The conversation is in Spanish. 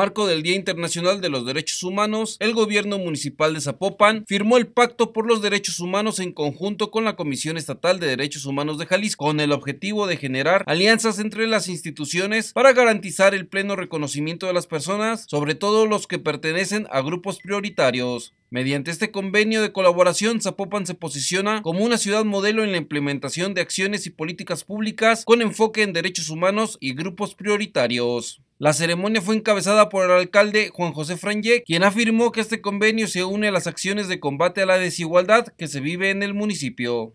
marco del Día Internacional de los Derechos Humanos, el gobierno municipal de Zapopan firmó el Pacto por los Derechos Humanos en conjunto con la Comisión Estatal de Derechos Humanos de Jalisco, con el objetivo de generar alianzas entre las instituciones para garantizar el pleno reconocimiento de las personas, sobre todo los que pertenecen a grupos prioritarios. Mediante este convenio de colaboración, Zapopan se posiciona como una ciudad modelo en la implementación de acciones y políticas públicas con enfoque en derechos humanos y grupos prioritarios. La ceremonia fue encabezada por el alcalde Juan José Franje, quien afirmó que este convenio se une a las acciones de combate a la desigualdad que se vive en el municipio.